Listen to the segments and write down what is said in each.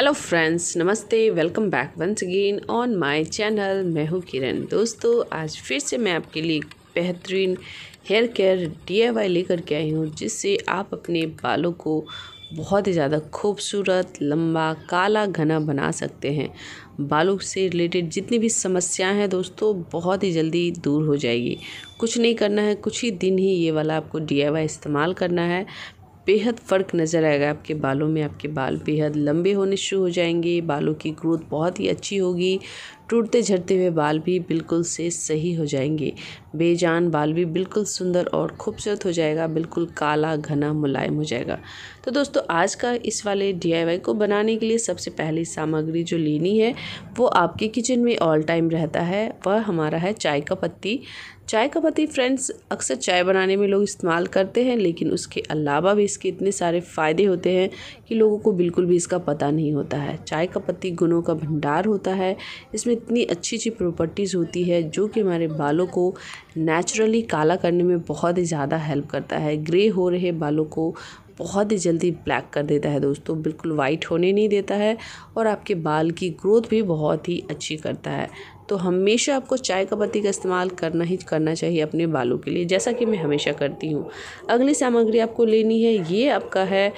hello friends नमस्ते welcome back once again on my channel मैं हूँ किरण दोस्तों आज फिर से मैं आपके लिए बेहतरीन हेयर केयर डी लेकर के आई हूँ जिससे आप अपने बालों को बहुत ही ज़्यादा खूबसूरत लंबा काला घना बना सकते हैं बालों से रिलेटेड जितनी भी समस्याएं हैं दोस्तों बहुत ही जल्दी दूर हो जाएगी कुछ नहीं करना है कुछ ही दिन ही ये वाला आपको डी इस्तेमाल करना है बेहद फ़र्क नज़र आएगा आपके बालों में आपके बाल बेहद लंबे होने शुरू हो जाएंगे बालों की ग्रोथ बहुत ही अच्छी होगी टूटते झड़ते हुए बाल भी बिल्कुल से सही हो जाएंगे बेजान बाल भी बिल्कुल सुंदर और खूबसूरत हो जाएगा बिल्कुल काला घना मुलायम हो जाएगा तो दोस्तों आज का इस वाले डी को बनाने के लिए सबसे पहली सामग्री जो लेनी है वो आपके किचन में ऑल टाइम रहता है वह हमारा है चाय का पत्ती चाय का पत्ती फ्रेंड्स अक्सर चाय बनाने में लोग इस्तेमाल करते हैं लेकिन उसके अलावा भी इसके इतने सारे फ़ायदे होते हैं कि लोगों को बिल्कुल भी इसका पता नहीं होता है चाय का पत्ती गुणों का भंडार होता है इसमें इतनी अच्छी अच्छी प्रॉपर्टीज़ होती है जो कि हमारे बालों को नेचुरली काला करने में बहुत ही ज़्यादा हेल्प करता है ग्रे हो रहे बालों को बहुत ही जल्दी ब्लैक कर देता है दोस्तों बिल्कुल वाइट होने नहीं देता है और आपके बाल की ग्रोथ भी बहुत ही अच्छी करता है तो हमेशा आपको चाय का पत्ती का इस्तेमाल करना ही करना चाहिए अपने बालों के लिए जैसा कि मैं हमेशा करती हूँ अगली सामग्री आपको लेनी है ये आपका है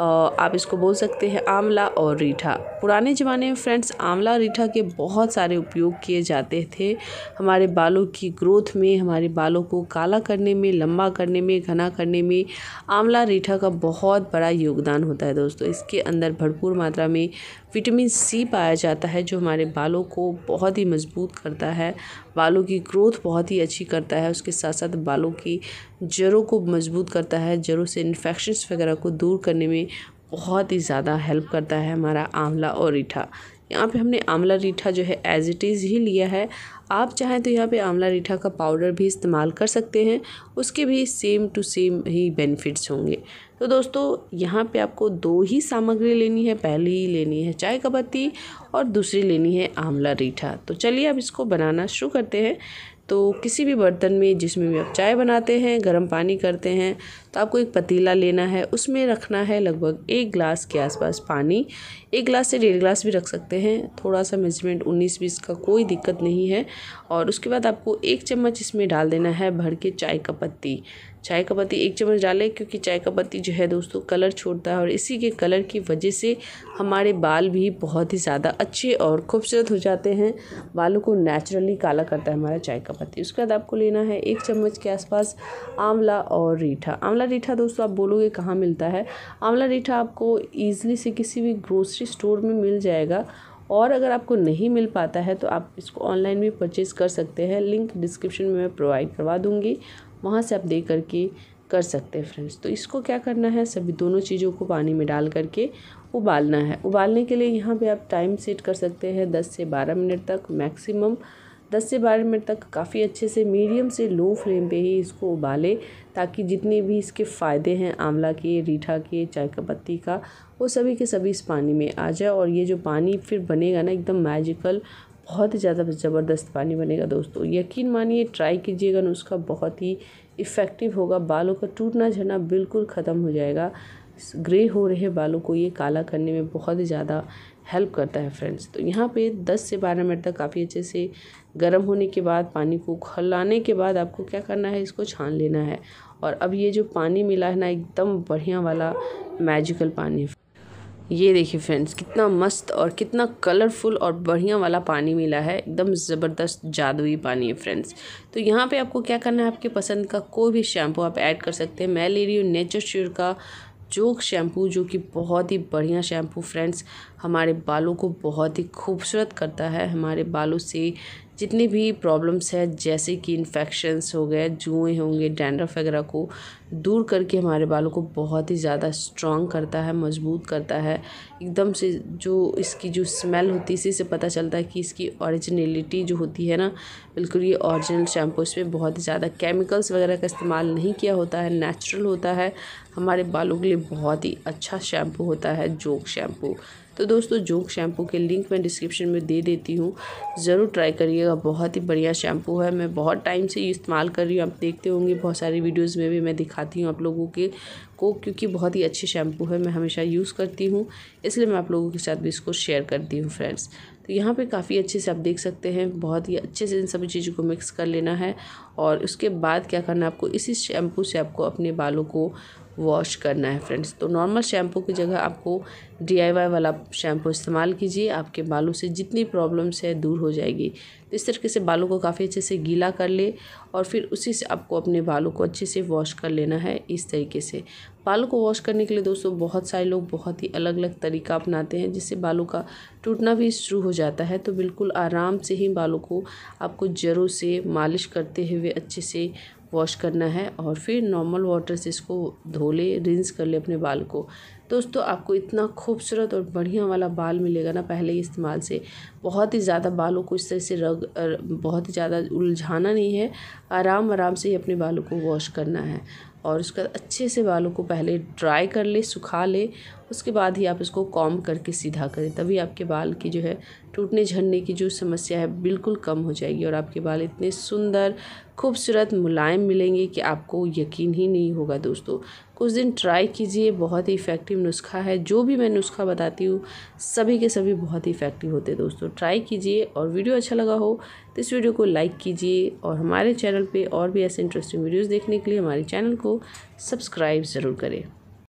आप इसको बोल सकते हैं आंवला और रीठा पुराने ज़माने में फ्रेंड्स आंवला रीठा के बहुत सारे उपयोग किए जाते थे हमारे बालों की ग्रोथ में हमारे बालों को काला करने में लंबा करने में घना करने में आंवला रीठा का बहुत बड़ा योगदान होता है दोस्तों इसके अंदर भरपूर मात्रा में विटामिन सी पाया जाता है जो हमारे बालों को बहुत ही मजबूत करता है बालों की ग्रोथ बहुत ही अच्छी करता है उसके साथ साथ बालों की जड़ों को मजबूत करता है जड़ों से इन्फेक्शन्स वगैरह को दूर करने में बहुत ही ज़्यादा हेल्प करता है हमारा आंवला और रीठा यहाँ पे हमने आंवला रीठा जो है एज़ इट इज़ ही लिया है आप चाहें तो यहाँ पे आंवला रीठा का पाउडर भी इस्तेमाल कर सकते हैं उसके भी सेम टू सेम ही बेनिफिट्स होंगे तो दोस्तों यहाँ पे आपको दो ही सामग्री लेनी है पहली लेनी है चाय का पत्ती और दूसरी लेनी है आंवला रीठा तो चलिए अब इसको बनाना शुरू करते हैं तो किसी भी बर्तन में जिसमें भी आप चाय बनाते हैं गर्म पानी करते हैं तो आपको एक पतीला लेना है उसमें रखना है लगभग एक ग्लास के आसपास पानी एक गिलास से डेढ़ गिलास भी रख सकते हैं थोड़ा सा मेजरमेंट उन्नीस बीस का कोई दिक्कत नहीं है और उसके बाद आपको एक चम्मच इसमें डाल देना है भर के चाय का पत्ती चाय का पत्ती एक चम्मच डालें क्योंकि चाय का पत्ती जो है दोस्तों कलर छोड़ता है और इसी के कलर की वजह से हमारे बाल भी बहुत ही ज़्यादा अच्छे और खूबसूरत हो जाते हैं बालों को नेचुरली काला करता है हमारा चाय का पत्ती उसके बाद आपको लेना है एक चम्मच के आसपास आंवला और रीठा आंवला रीठा दोस्तों आप बोलोगे कहाँ मिलता है आंवला रीठा आपको ईजिली से किसी भी ग्रोसरी स्टोर में मिल जाएगा और अगर आपको नहीं मिल पाता है तो आप इसको ऑनलाइन भी परचेज़ कर सकते हैं लिंक डिस्क्रिप्शन में मैं प्रोवाइड करवा दूँगी वहाँ से आप दे करके कर सकते हैं फ्रेंड्स तो इसको क्या करना है सभी दोनों चीज़ों को पानी में डाल करके उबालना है उबालने के लिए यहाँ पे आप टाइम सेट कर सकते हैं दस से बारह मिनट तक मैक्सिमम दस से बारह मिनट तक काफ़ी अच्छे से मीडियम से लो फ्लेम पे ही इसको उबाले ताकि जितने भी इसके फ़ायदे हैं आंवला के रीठा के चाय का पत्ती का वो सभी के सभी इस पानी में आ जाए और ये जो पानी फिर बनेगा ना एकदम मैजिकल बहुत ही ज़्यादा ज़बरदस्त पानी बनेगा दोस्तों यकीन मानिए ट्राई कीजिएगा उसका बहुत ही इफ़ेक्टिव होगा बालों का टूटना झड़ना बिल्कुल ख़त्म हो जाएगा ग्रे हो रहे बालों को ये काला करने में बहुत ही ज़्यादा हेल्प करता है फ्रेंड्स तो यहाँ पे 10 से 12 मिनट तक काफ़ी अच्छे से गर्म होने के बाद पानी को खलाने के बाद आपको क्या करना है इसको छान लेना है और अब ये जो पानी मिला है ना एकदम बढ़िया वाला मैजिकल पानी है ये देखिए फ्रेंड्स कितना मस्त और कितना कलरफुल और बढ़िया वाला पानी मिला है एकदम ज़बरदस्त जादुई पानी है फ्रेंड्स तो यहाँ पे आपको क्या करना है आपके पसंद का कोई भी शैम्पू आप ऐड कर सकते हैं मैं ले रही हूँ नेचर श्योर का जोक शैम्पू जो कि बहुत ही बढ़िया शैम्पू फ्रेंड्स हमारे बालों को बहुत ही खूबसूरत करता है हमारे बालों से जितनी भी प्रॉब्लम्स है जैसे कि इन्फेक्शन्स हो गए जुएँ होंगे डैंड्रफ वगैरह को दूर करके हमारे बालों को बहुत ही ज़्यादा स्ट्रॉन्ग करता है मजबूत करता है एकदम से जो इसकी जो स्मेल होती है इसी से पता चलता है कि इसकी औरिजिनलिटी जो होती है ना बिल्कुल ये औरिजिनल शैम्पू इसमें बहुत ही ज़्यादा केमिकल्स वगैरह का इस्तेमाल नहीं किया होता है नेचुरल होता है हमारे बालों के लिए बहुत ही अच्छा शैम्पू होता है जोक शैम्पू तो दोस्तों जोक शैम्पू के लिंक मैं डिस्क्रिप्शन में दे देती हूँ ज़रूर ट्राई करिएगा बहुत ही बढ़िया शैम्पू है मैं बहुत टाइम से इस्तेमाल कर रही हूँ आप देखते होंगे बहुत सारी वीडियोज़ में भी मैं दिखाती हूँ आप लोगों के को क्योंकि बहुत ही अच्छे शैम्पू है मैं हमेशा यूज़ करती हूँ इसलिए मैं आप लोगों के साथ भी इसको शेयर करती हूँ फ्रेंड्स तो यहाँ पे काफ़ी अच्छे से आप देख सकते हैं बहुत ही अच्छे से इन सभी चीज़ों को मिक्स कर लेना है और उसके बाद क्या करना है आपको इसी शैम्पू से आपको अपने बालों को वॉश करना है फ्रेंड्स तो नॉर्मल शैम्पू की जगह आपको डीआईवाई वाला शैम्पू इस्तेमाल कीजिए आपके बालों से जितनी प्रॉब्लम्स है दूर हो जाएगी तो इस तरीके से बालों को काफ़ी अच्छे से गीला कर ले और फिर उसी से आपको अपने बालों को अच्छे से वॉश कर लेना है इस तरीके से बालों को वॉश करने के लिए दोस्तों बहुत सारे लोग बहुत ही अलग अलग तरीका अपनाते हैं जिससे बालों का टूटना भी शुरू हो जाता है तो बिल्कुल आराम से ही बालों को आपको जरों से मालिश करते हुए अच्छे से वॉश करना है और फिर नॉर्मल वाटर से इसको धो ले रिंस कर ले अपने बाल को दोस्तों आपको इतना खूबसूरत और बढ़िया वाला बाल मिलेगा ना पहले ही इस्तेमाल से बहुत ही ज़्यादा बालों को इस तरह से रग बहुत ही ज़्यादा उलझाना नहीं है आराम आराम से ही अपने बालों को वॉश करना है और उसके बाद अच्छे से बालों को पहले ड्राई कर ले सुखा ले उसके बाद ही आप इसको कॉम करके सीधा करें तभी आपके बाल की जो है टूटने झड़ने की जो समस्या है बिल्कुल कम हो जाएगी और आपके बाल इतने सुंदर खूबसूरत मुलायम मिलेंगे कि आपको यकीन ही नहीं होगा दोस्तों कुछ दिन ट्राई कीजिए बहुत ही इफ़ेक्टिव नुस्खा है जो भी मैं नुस्खा बताती हूँ सभी के सभी बहुत ही इफ़ेक्टिव होते हैं दोस्तों ट्राई कीजिए और वीडियो अच्छा लगा हो तो इस वीडियो को लाइक कीजिए और हमारे चैनल पर और भी ऐसे इंटरेस्टिंग वीडियोज़ देखने के लिए हमारे चैनल को सब्सक्राइब ज़रूर करें